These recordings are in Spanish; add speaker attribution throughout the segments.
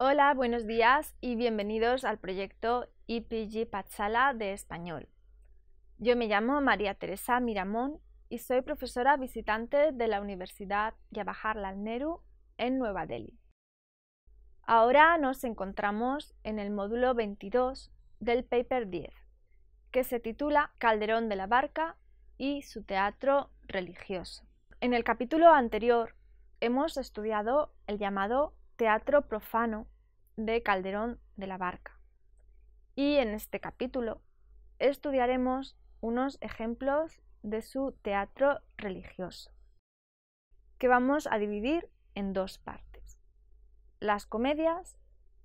Speaker 1: Hola, buenos días y bienvenidos al proyecto IPG Pachala de Español. Yo me llamo María Teresa Miramón y soy profesora visitante de la Universidad Jawaharlal Nehru en Nueva Delhi. Ahora nos encontramos en el módulo 22 del paper 10, que se titula Calderón de la Barca y su teatro religioso. En el capítulo anterior hemos estudiado el llamado teatro profano de Calderón de la Barca. Y en este capítulo estudiaremos unos ejemplos de su teatro religioso, que vamos a dividir en dos partes, las comedias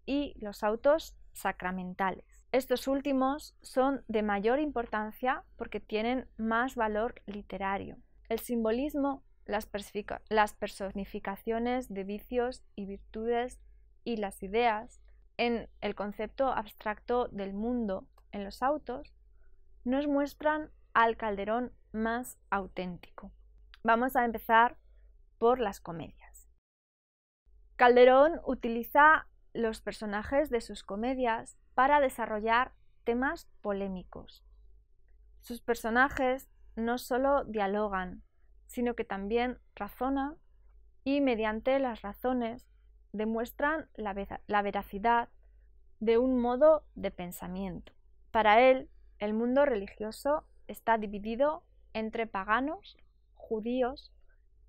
Speaker 1: y los autos sacramentales. Estos últimos son de mayor importancia porque tienen más valor literario. El simbolismo, las, las personificaciones de vicios y virtudes y las ideas, en el concepto abstracto del mundo, en los autos, nos muestran al Calderón más auténtico. Vamos a empezar por las comedias. Calderón utiliza los personajes de sus comedias para desarrollar temas polémicos. Sus personajes no solo dialogan, sino que también razonan y mediante las razones demuestran la, veracidad de un modo de pensamiento. Para él, el mundo religioso está dividido entre paganos, judíos,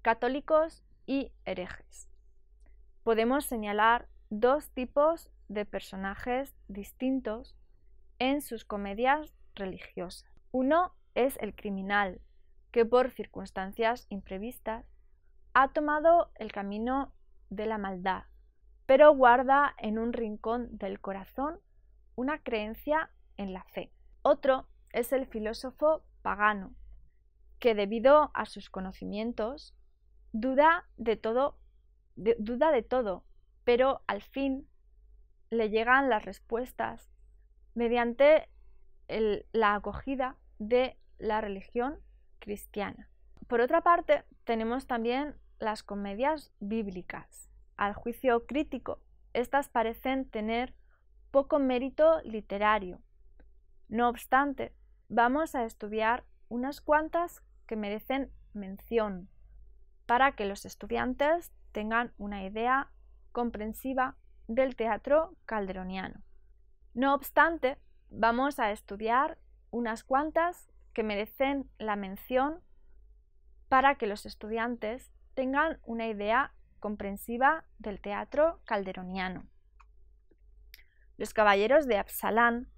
Speaker 1: católicos y herejes. Podemos señalar dos tipos de personajes distintos en sus comedias religiosas. Uno es el criminal, que por circunstancias imprevistas ha tomado el camino de la maldad pero guarda en un rincón del corazón una creencia en la fe. Otro es el filósofo pagano, que debido a sus conocimientos duda de todo, duda de todo, pero al fin le llegan las respuestas mediante la acogida de la religión cristiana. Por otra parte, tenemos también las comedias bíblicas, al juicio crítico, estas parecen tener poco mérito literario. No obstante, vamos a estudiar unas cuantas que merecen mención, para que los estudiantes tengan una idea comprensiva del teatro calderoniano. No obstante, vamos a estudiar unas cuantas que merecen la mención para que los estudiantes tengan una idea comprensiva del teatro calderoniano. Los caballeros de Absalán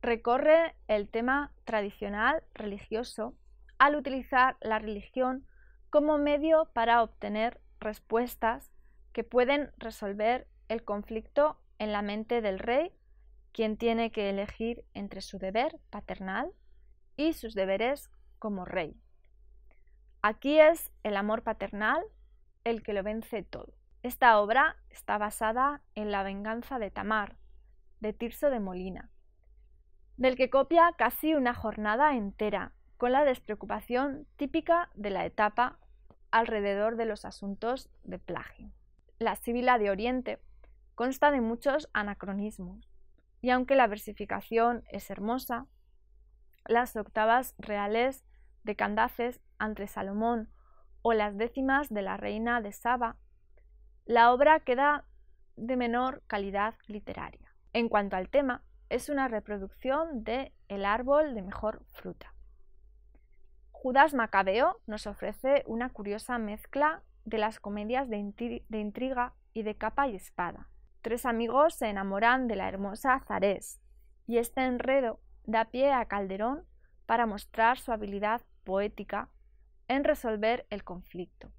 Speaker 1: recorre el tema tradicional religioso al utilizar la religión como medio para obtener respuestas que pueden resolver el conflicto en la mente del rey, quien tiene que elegir entre su deber paternal y sus deberes como rey. Aquí es el amor paternal el que lo vence todo. Esta obra está basada en La venganza de Tamar, de Tirso de Molina, del que copia casi una jornada entera, con la despreocupación típica de la etapa alrededor de los asuntos de plagio. La Sibila de Oriente consta de muchos anacronismos, y aunque la versificación es hermosa, las octavas reales de Candaces ante Salomón o las décimas de la reina de Saba, la obra queda de menor calidad literaria. En cuanto al tema, es una reproducción de El árbol de mejor fruta. Judas Macabeo nos ofrece una curiosa mezcla de las comedias de, intriga y de capa y espada. Tres amigos se enamoran de la hermosa Zarés y este enredo da pie a Calderón para mostrar su habilidad poética resolver el conflicto.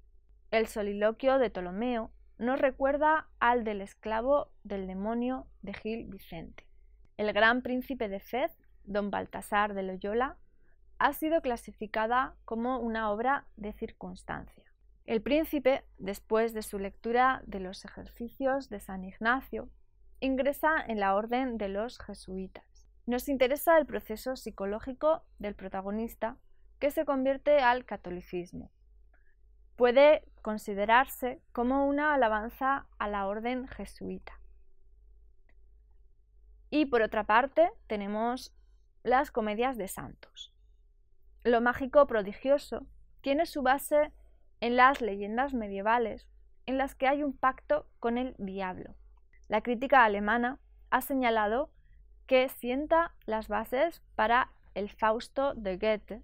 Speaker 1: El soliloquio de Ptolomeo nos recuerda al del esclavo del demonio de Gil Vicente. El gran príncipe de Fez, don Baltasar de Loyola, ha sido clasificada como una obra de circunstancia. El príncipe, después de su lectura de los ejercicios de San Ignacio, ingresa en la orden de los jesuitas. Nos interesa el proceso psicológico del protagonista que se convierte al catolicismo. Puede considerarse como una alabanza a la orden jesuita. Y por otra parte tenemos las comedias de santos. Lo mágico prodigioso tiene su base en las leyendas medievales en las que hay un pacto con el diablo. La crítica alemana ha señalado que sienta las bases para el Fausto de Goethe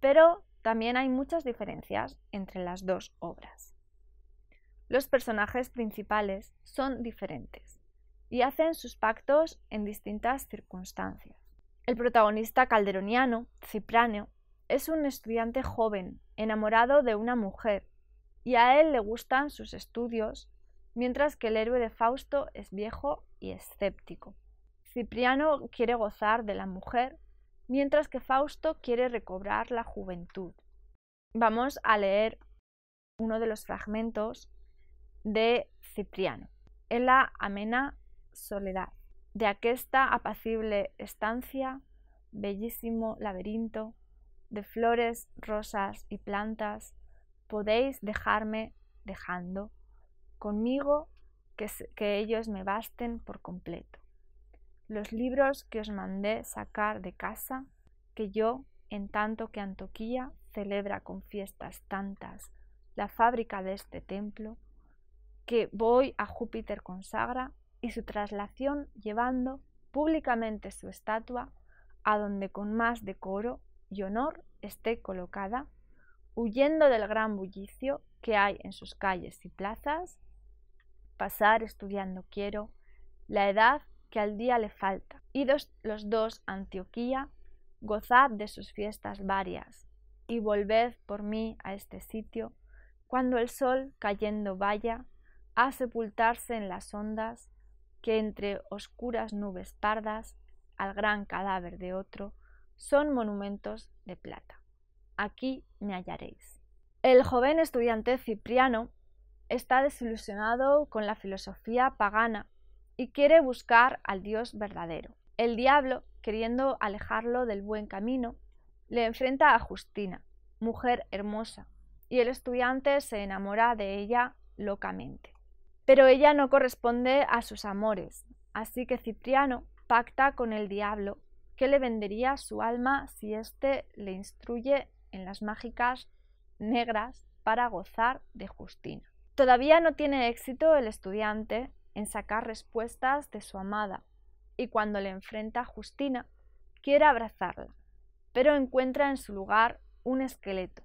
Speaker 1: pero también hay muchas diferencias entre las dos obras. Los personajes principales son diferentes y hacen sus pactos en distintas circunstancias. El protagonista calderoniano, Cipriano, es un estudiante joven, enamorado de una mujer, y a él le gustan sus estudios, mientras que el héroe de Fausto es viejo y escéptico. Cipriano quiere gozar de la mujer, mientras que Fausto quiere recobrar la juventud. Vamos a leer uno de los fragmentos de Cipriano, en la amena soledad de aquesta apacible estancia, bellísimo laberinto de flores, rosas y plantas, podéis dejarme dejando conmigo que, que ellos me basten por completo los libros que os mandé sacar de casa, que yo, en tanto que Antoquía celebra con fiestas tantas la fábrica de este templo, que voy a Júpiter consagra y su traslación llevando públicamente su estatua a donde con más decoro y honor esté colocada, huyendo del gran bullicio que hay en sus calles y plazas, pasar estudiando quiero la edad que al día le falta. Idos los dos a Antioquía, gozad de sus fiestas varias, y volved por mí a este sitio, cuando el sol cayendo vaya a sepultarse en las ondas, que entre oscuras nubes pardas, al gran cadáver de otro, son monumentos de plata. Aquí me hallaréis. El joven estudiante Cipriano está desilusionado con la filosofía pagana y quiere buscar al Dios verdadero. El diablo, queriendo alejarlo del buen camino, le enfrenta a Justina, mujer hermosa, y el estudiante se enamora de ella locamente. Pero ella no corresponde a sus amores, así que Cipriano pacta con el diablo que le vendería su alma si éste le instruye en las mágicas negras para gozar de Justina. Todavía no tiene éxito el estudiante en sacar respuestas de su amada, y cuando le enfrenta a Justina, quiere abrazarla, pero encuentra en su lugar un esqueleto.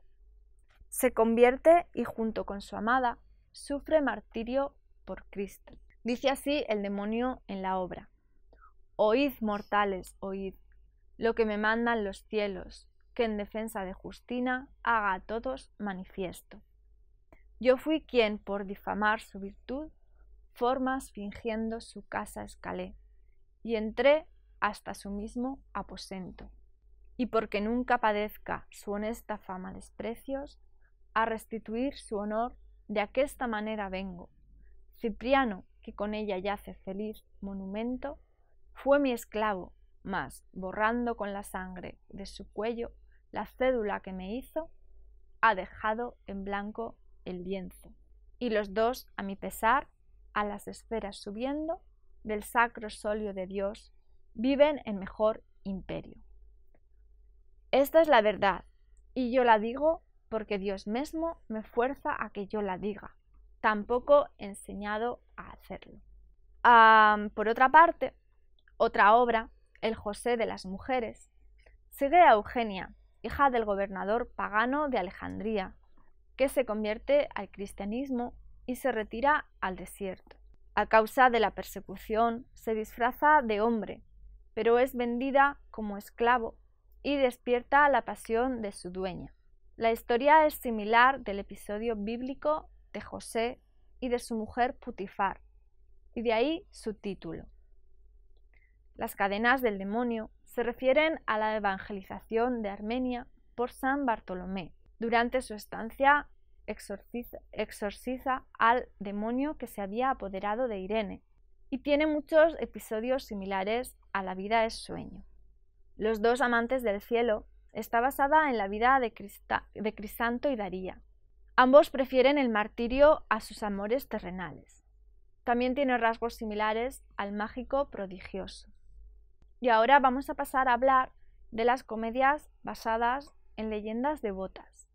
Speaker 1: Se convierte y junto con su amada sufre martirio por Cristo. Dice así el demonio en la obra. Oíd mortales, oíd lo que me mandan los cielos, que en defensa de Justina haga a todos manifiesto. Yo fui quien, por difamar su virtud, formas fingiendo su casa escalé, y entré hasta su mismo aposento. Y porque nunca padezca su honesta fama desprecios, a restituir su honor de aquesta manera vengo. Cipriano, que con ella yace feliz monumento, fue mi esclavo, mas, borrando con la sangre de su cuello la cédula que me hizo, ha dejado en blanco el lienzo. Y los dos, a mi pesar, a las esferas subiendo del sacro solio de Dios, viven en mejor imperio. Esta es la verdad, y yo la digo porque Dios mismo me fuerza a que yo la diga, tampoco he enseñado a hacerlo. por otra parte, otra obra, El José de las Mujeres, sigue a Eugenia, hija del gobernador pagano de Alejandría, que se convierte al cristianismo y se retira al desierto. A causa de la persecución, se disfraza de hombre, pero es vendida como esclavo y despierta la pasión de su dueña. La historia es similar del episodio bíblico de José y de su mujer Putifar, y de ahí su título. Las cadenas del demonio se refieren a la evangelización de Armenia por San Bartolomé durante su estancia exorciza, al demonio que se había apoderado de Irene y tiene muchos episodios similares a La vida es sueño. Los dos amantes del cielo está basada en la vida de, de Crisanto y Daría. Ambos prefieren el martirio a sus amores terrenales. También tiene rasgos similares al mágico prodigioso. Y ahora vamos a pasar a hablar de las comedias basadas en leyendas devotas.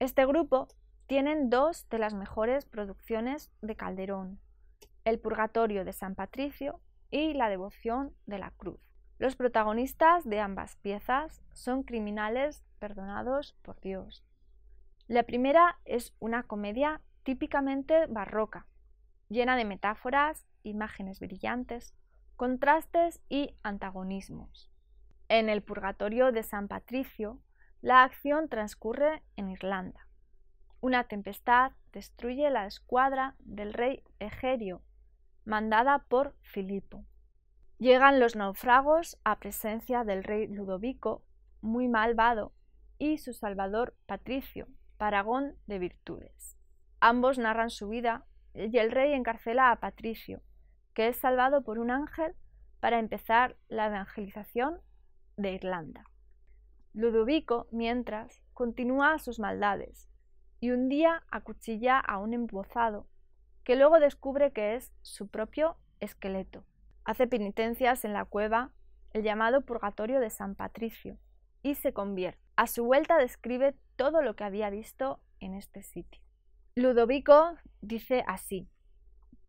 Speaker 1: Este grupo tienen dos de las mejores producciones de Calderón, El Purgatorio de San Patricio y La Devoción de la Cruz. Los protagonistas de ambas piezas son criminales perdonados por Dios. La primera es una comedia típicamente barroca, llena de metáforas, imágenes brillantes, contrastes y antagonismos. En el Purgatorio de San Patricio, la acción transcurre en Irlanda. Una tempestad destruye la escuadra del rey Egerio, mandada por Filipo. Llegan los náufragos a presencia del rey Ludovico, muy malvado, y su salvador Patricio, paragón de virtudes. Ambos narran su vida y el rey encarcela a Patricio, que es salvado por un ángel para empezar la evangelización de Irlanda. Ludovico, mientras, continúa sus maldades y un día acuchilla a un embozado, que luego descubre que es su propio esqueleto. Hace penitencias en la cueva, el llamado Purgatorio de San Patricio, y se convierte. A su vuelta describe todo lo que había visto en este sitio. Ludovico dice así,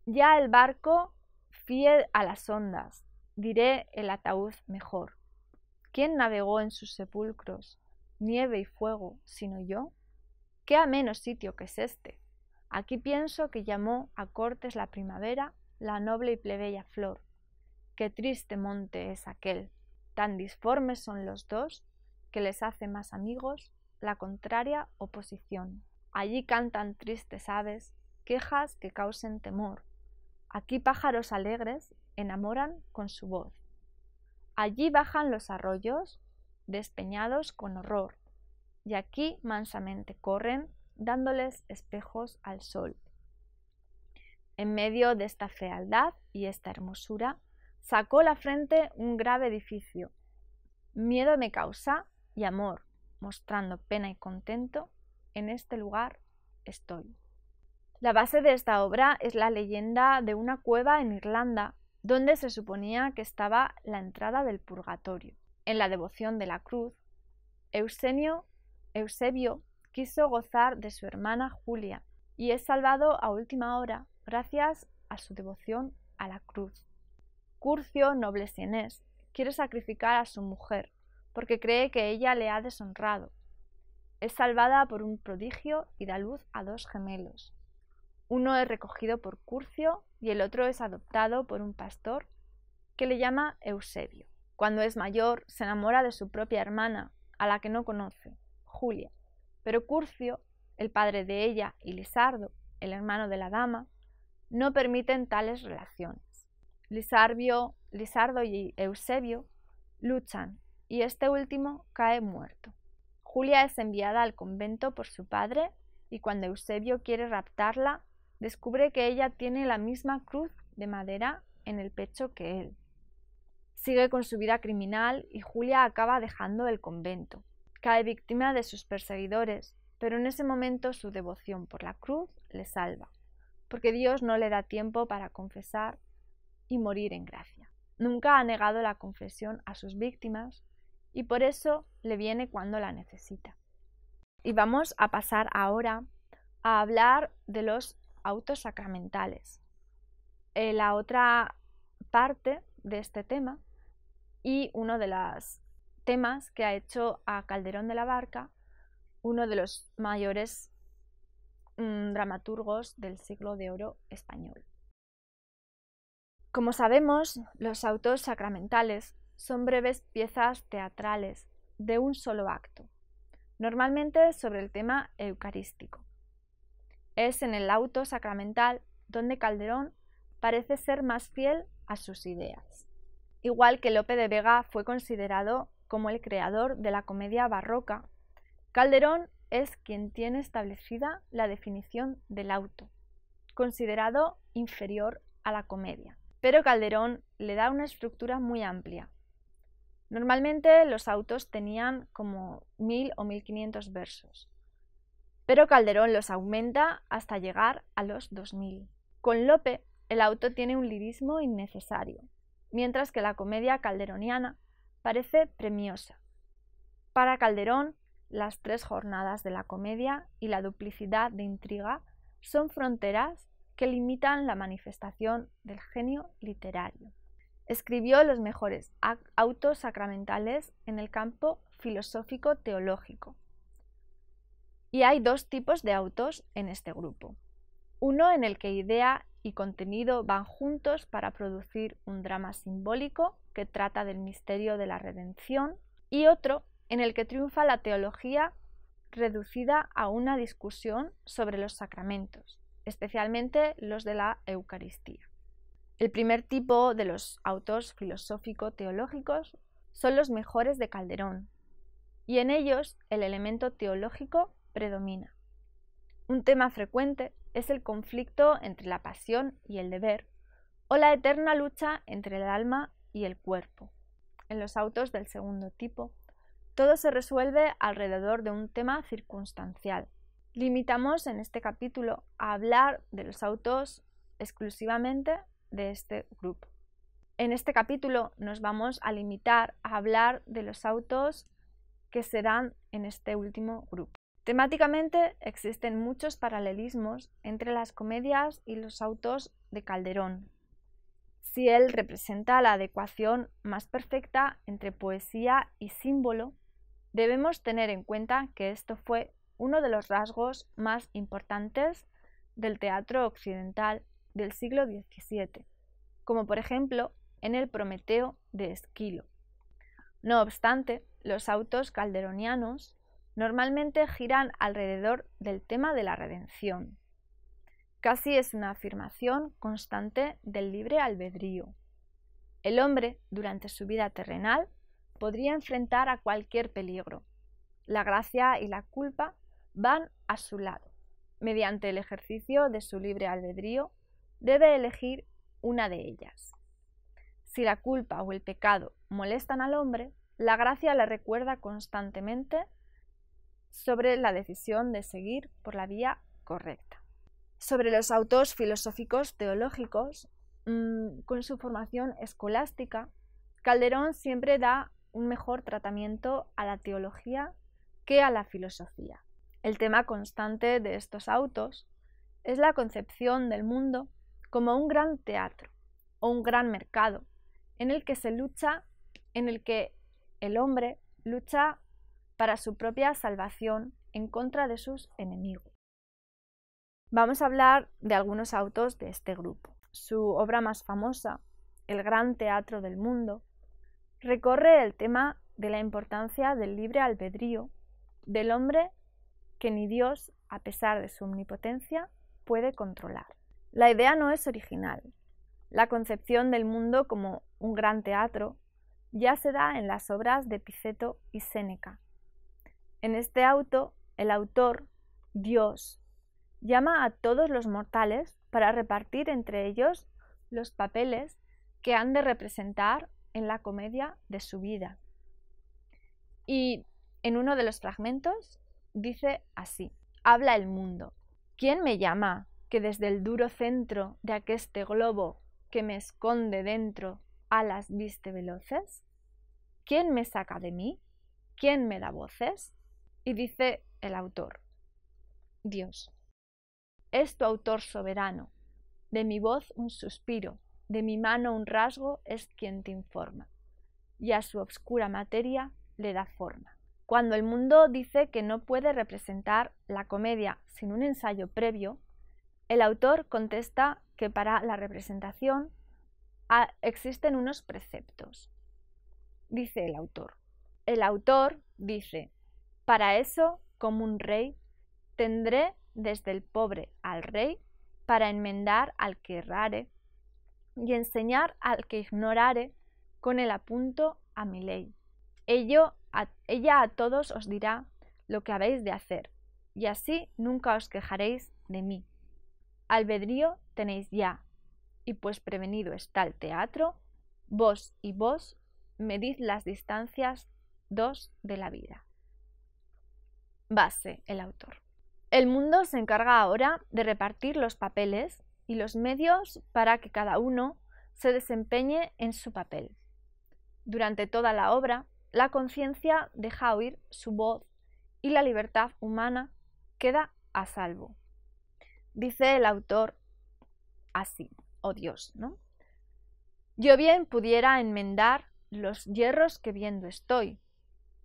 Speaker 1: ya el barco fiel a las ondas, diré el ataúd mejor. ¿Quién navegó en sus sepulcros, nieve y fuego, sino yo? ¿Qué ameno sitio que es este? Aquí pienso que llamó a cortes la primavera la noble y plebeya flor. Qué triste monte es aquel. Tan disformes son los dos que les hace más amigos la contraria oposición. Allí cantan tristes aves, quejas que causen temor. Aquí pájaros alegres enamoran con su voz. Allí bajan los arroyos, despeñados con horror, y aquí mansamente corren, dándoles espejos al sol. En medio de esta fealdad y esta hermosura, sacó la frente un grave edificio. Miedo me causa y amor, mostrando pena y contento, en este lugar estoy. La base de esta obra es la leyenda de una cueva en Irlanda donde se suponía que estaba la entrada del purgatorio. En la devoción de la cruz, Eusebio quiso gozar de su hermana Julia y es salvado a última hora gracias a su devoción a la cruz. Curcio, noble sienés, quiere sacrificar a su mujer porque cree que ella le ha deshonrado. Es salvada por un prodigio y da luz a dos gemelos. Uno es recogido por Curcio y el otro es adoptado por un pastor que le llama Eusebio. Cuando es mayor, se enamora de su propia hermana, a la que no conoce, Julia. Pero Curcio, el padre de ella, y Lisardo, el hermano de la dama, no permiten tales relaciones. Lisardo y Eusebio luchan y este último cae muerto. Julia es enviada al convento por su padre y cuando Eusebio quiere raptarla, descubre que ella tiene la misma cruz de madera en el pecho que él. Sigue con su vida criminal y Julia acaba dejando el convento. Cae víctima de sus perseguidores, pero en ese momento su devoción por la cruz le salva, porque Dios no le da tiempo para confesar y morir en gracia. Nunca ha negado la confesión a sus víctimas y por eso le viene cuando la necesita. Y vamos a pasar ahora a hablar de los autos sacramentales. Eh, la otra parte de este tema y uno de los temas que ha hecho a Calderón de la Barca, uno de los mayores mm, dramaturgos del siglo de oro español. Como sabemos, los autos sacramentales son breves piezas teatrales de un solo acto, normalmente sobre el tema eucarístico. Es en el auto sacramental donde Calderón parece ser más fiel a sus ideas. Igual que Lope de Vega fue considerado como el creador de la comedia barroca, Calderón es quien tiene establecida la definición del auto, considerado inferior a la comedia. Pero Calderón le da una estructura muy amplia. Normalmente los autos tenían como 1000 o 1500 versos, pero Calderón los aumenta hasta llegar a los 2.000. Con Lope, el auto tiene un lirismo innecesario, mientras que la comedia calderoniana parece premiosa. Para Calderón, las tres jornadas de la comedia y la duplicidad de intriga son fronteras que limitan la manifestación del genio literario. Escribió los mejores autos sacramentales en el campo filosófico-teológico, y hay dos tipos de autos en este grupo. Uno en el que idea y contenido van juntos para producir un drama simbólico que trata del misterio de la redención y otro en el que triunfa la teología reducida a una discusión sobre los sacramentos, especialmente los de la Eucaristía. El primer tipo de los autos filosófico-teológicos son los mejores de Calderón, y en ellos el elemento teológico predomina. Un tema frecuente es el conflicto entre la pasión y el deber, o la eterna lucha entre el alma y el cuerpo. En los autos del segundo tipo, todo se resuelve alrededor de un tema circunstancial. Limitamos en este capítulo a hablar de los autos exclusivamente de este grupo. En este capítulo nos vamos a limitar a hablar de los autos que se dan en este último grupo. Temáticamente existen muchos paralelismos entre las comedias y los autos de Calderón. Si él representa la adecuación más perfecta entre poesía y símbolo, debemos tener en cuenta que esto fue uno de los rasgos más importantes del teatro occidental del siglo XVII, como por ejemplo en el Prometeo de Esquilo. No obstante, los autos calderonianos normalmente giran alrededor del tema de la redención. Casi es una afirmación constante del libre albedrío. El hombre, durante su vida terrenal, podría enfrentar a cualquier peligro. La gracia y la culpa van a su lado. Mediante el ejercicio de su libre albedrío, debe elegir una de ellas. Si la culpa o el pecado molestan al hombre, la gracia le recuerda constantemente sobre la decisión de seguir por la vía correcta. Sobre los autos filosóficos teológicos, mm, con su formación escolástica, Calderón siempre da un mejor tratamiento a la teología que a la filosofía. El tema constante de estos autos es la concepción del mundo como un gran teatro o un gran mercado en el que se lucha, en el que el hombre lucha para su propia salvación en contra de sus enemigos. Vamos a hablar de algunos autos de este grupo. Su obra más famosa, El Gran Teatro del Mundo, recorre el tema de la importancia del libre albedrío del hombre que ni Dios, a pesar de su omnipotencia, puede controlar. La idea no es original. La concepción del mundo como un gran teatro ya se da en las obras de Piceto y Séneca, en este auto, el autor, Dios, llama a todos los mortales para repartir entre ellos los papeles que han de representar en la comedia de su vida. Y en uno de los fragmentos dice así, habla el mundo. ¿Quién me llama que desde el duro centro de aqueste globo que me esconde dentro alas viste veloces? ¿Quién me saca de mí? ¿Quién me da voces? Y dice el autor, Dios, es tu autor soberano, de mi voz un suspiro, de mi mano un rasgo es quien te informa, y a su obscura materia le da forma. Cuando el mundo dice que no puede representar la comedia sin un ensayo previo, el autor contesta que para la representación ah, existen unos preceptos. Dice el autor. El autor dice, para eso, como un rey, tendré desde el pobre al rey, para enmendar al que errare, y enseñar al que ignorare, con el apunto a mi ley. Ello, ella a todos os dirá lo que habéis de hacer, y así nunca os quejaréis de mí. Albedrío tenéis ya, y pues prevenido está el teatro, vos y vos medid las distancias dos de la vida base el autor. El mundo se encarga ahora de repartir los papeles y los medios para que cada uno se desempeñe en su papel. Durante toda la obra, la conciencia deja oír su voz y la libertad humana queda a salvo. Dice el autor así, oh Dios, ¿no? Yo bien pudiera enmendar los hierros que viendo estoy,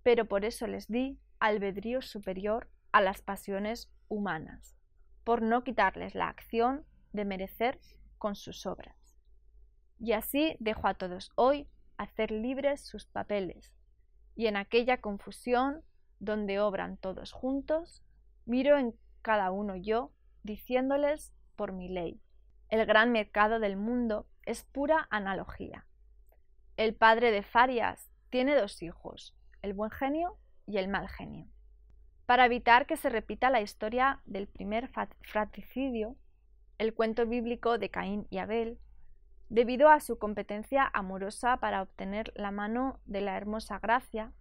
Speaker 1: pero por eso les di albedrío superior a las pasiones humanas, por no quitarles la acción de merecer con sus obras. Y así dejo a todos hoy hacer libres sus papeles, y en aquella confusión donde obran todos juntos, miro en cada uno yo, diciéndoles por mi ley. El gran mercado del mundo es pura analogía. El padre de Farias tiene dos hijos, el buen genio y el mal genio. Para evitar que se repita la historia del primer fratricidio, el cuento bíblico de Caín y Abel, debido a su competencia amorosa para obtener la mano de la hermosa gracia,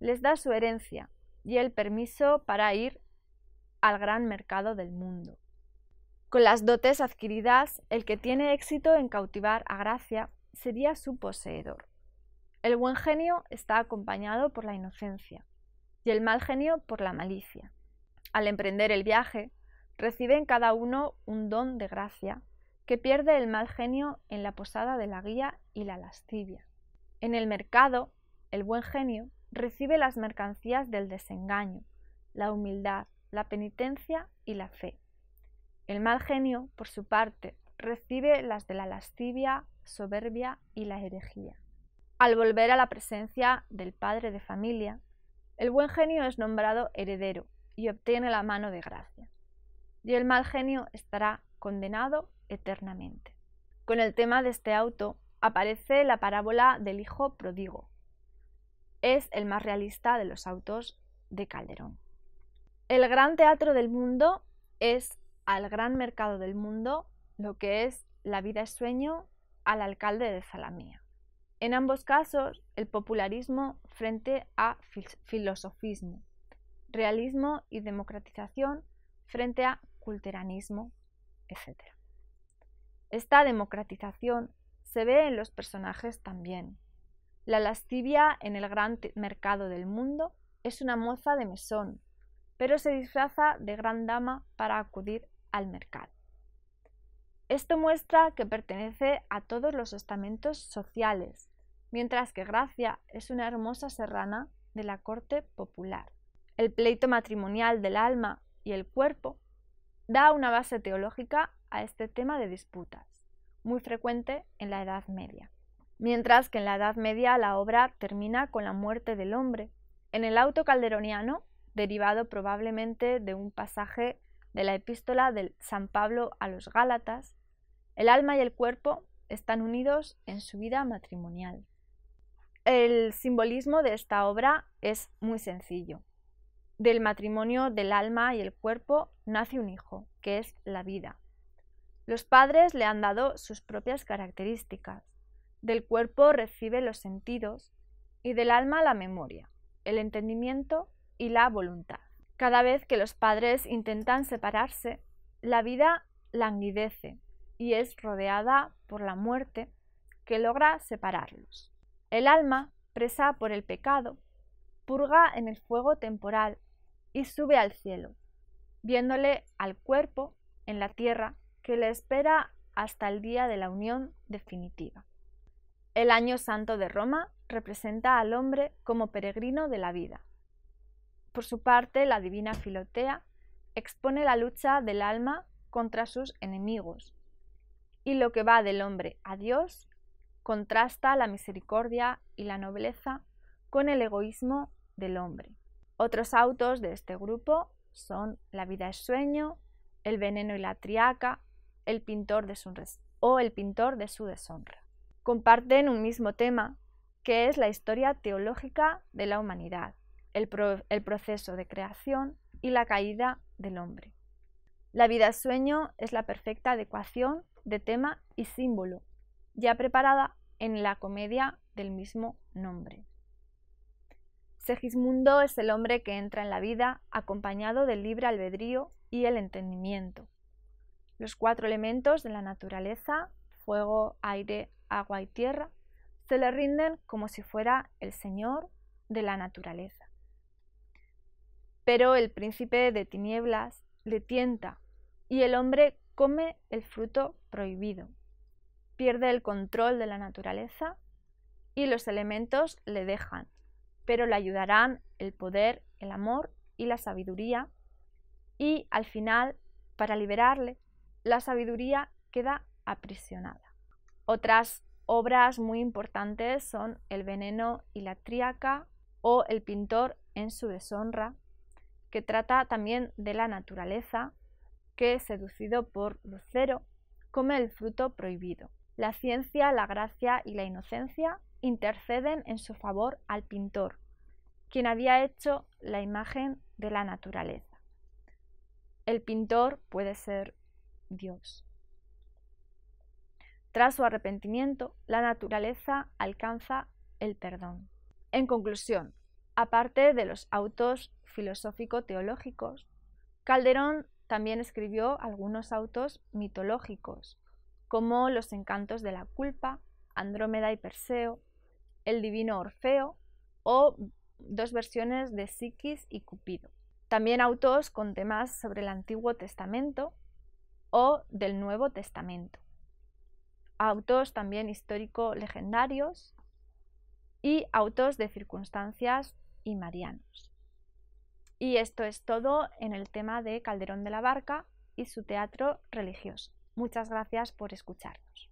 Speaker 1: les da su herencia y el permiso para ir al gran mercado del mundo. Con las dotes adquiridas, el que tiene éxito en cautivar a gracia sería su poseedor. El buen genio está acompañado por la inocencia, y el mal genio por la malicia. Al emprender el viaje, reciben cada uno un don de gracia que pierde el mal genio en la posada de la guía y la lascivia. En el mercado, el buen genio recibe las mercancías del desengaño, la humildad, la penitencia y la fe. El mal genio, por su parte, recibe las de la lascivia, soberbia y la herejía. Al volver a la presencia del padre de familia, el buen genio es nombrado heredero y obtiene la mano de gracia. Y el mal genio estará condenado eternamente. Con el tema de este auto aparece la parábola del hijo pródigo. Es el más realista de los autos de Calderón. El gran teatro del mundo es al gran mercado del mundo lo que es La vida es sueño al alcalde de Zalamía. En ambos casos, el popularismo frente a filosofismo, realismo y democratización frente a culteranismo, etc. Esta democratización se ve en los personajes también. La lascivia en el gran mercado del mundo es una moza de mesón, pero se disfraza de gran dama para acudir al mercado. Esto muestra que pertenece a todos los estamentos sociales, mientras que Gracia es una hermosa serrana de la corte popular. El pleito matrimonial del alma y el cuerpo da una base teológica a este tema de disputas, muy frecuente en la Edad Media. Mientras que en la Edad Media la obra termina con la muerte del hombre, en el auto calderoniano, derivado probablemente de un pasaje de la epístola de San Pablo a los Gálatas, el alma y el cuerpo están unidos en su vida matrimonial el simbolismo de esta obra es muy sencillo. Del matrimonio del alma y el cuerpo nace un hijo, que es la vida. Los padres le han dado sus propias características. Del cuerpo recibe los sentidos y del alma la memoria, el entendimiento y la voluntad. Cada vez que los padres intentan separarse, la vida languidece y es rodeada por la muerte que logra separarlos. El alma, presa por el pecado, purga en el fuego temporal y sube al cielo, viéndole al cuerpo en la tierra que le espera hasta el día de la unión definitiva. El año santo de Roma representa al hombre como peregrino de la vida. Por su parte, la divina Filotea expone la lucha del alma contra sus enemigos y lo que va del hombre a Dios Contrasta la misericordia y la nobleza con el egoísmo del hombre. Otros autos de este grupo son La vida es sueño, El veneno y la triaca, el pintor de su o El pintor de su deshonra. Comparten un mismo tema, que es la historia teológica de la humanidad, el, el proceso de creación y la caída del hombre. La vida es sueño es la perfecta adecuación de tema y símbolo ya preparada en la comedia del mismo nombre. Segismundo es el hombre que entra en la vida acompañado del libre albedrío y el entendimiento. Los cuatro elementos de la naturaleza, fuego, aire, agua y tierra, se le rinden como si fuera el señor de la naturaleza. Pero el príncipe de tinieblas le tienta y el hombre come el fruto prohibido pierde el control de la naturaleza y los elementos le dejan, pero le ayudarán el poder, el amor y la sabiduría y al final, para liberarle, la sabiduría queda aprisionada. Otras obras muy importantes son El veneno y la triaca o El pintor en su deshonra, que trata también de la naturaleza que, seducido por Lucero, come el fruto prohibido. La ciencia, la gracia y la inocencia interceden en su favor al pintor, quien había hecho la imagen de la naturaleza. El pintor puede ser Dios. Tras su arrepentimiento, la naturaleza alcanza el perdón. En conclusión, aparte de los autos filosófico-teológicos, Calderón también escribió algunos autos mitológicos, como los encantos de la culpa, Andrómeda y Perseo, el divino Orfeo o dos versiones de Psiquis y Cupido. También autos con temas sobre el Antiguo Testamento o del Nuevo Testamento. Autos también histórico-legendarios y autos de circunstancias y marianos. Y esto es todo en el tema de Calderón de la Barca y su teatro religioso. Muchas gracias por escucharnos.